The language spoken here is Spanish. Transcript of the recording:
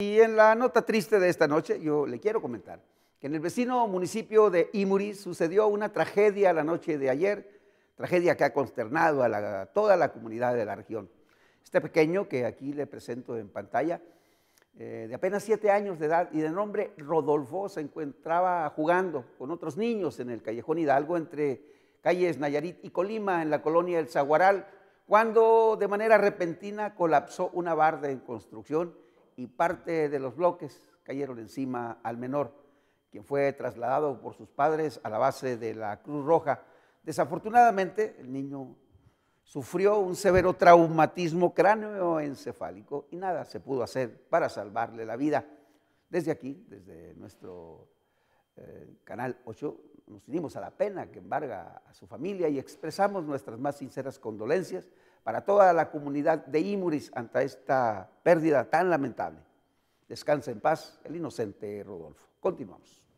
Y en la nota triste de esta noche, yo le quiero comentar que en el vecino municipio de Imuri sucedió una tragedia la noche de ayer, tragedia que ha consternado a, toda la comunidad de la región. Este pequeño que aquí le presento en pantalla, eh, de apenas siete años de edad y de nombre Rodolfo, se encontraba jugando con otros niños en el callejón Hidalgo entre calles Nayarit y Colima, en la colonia El Zaguaral, cuando de manera repentina colapsó una barda en construcción y parte de los bloques cayeron encima al menor, quien fue trasladado por sus padres a la base de la Cruz Roja. Desafortunadamente, el niño sufrió un severo traumatismo cráneoencefálico y nada se pudo hacer para salvarle la vida. Desde aquí, desde nuestro eh, canal 8, nos unimos a la pena que embarga a su familia y expresamos nuestras más sinceras condolencias para toda la comunidad de Imuris ante esta pérdida tan lamentable. Descansa en paz el inocente Rodolfo. Continuamos.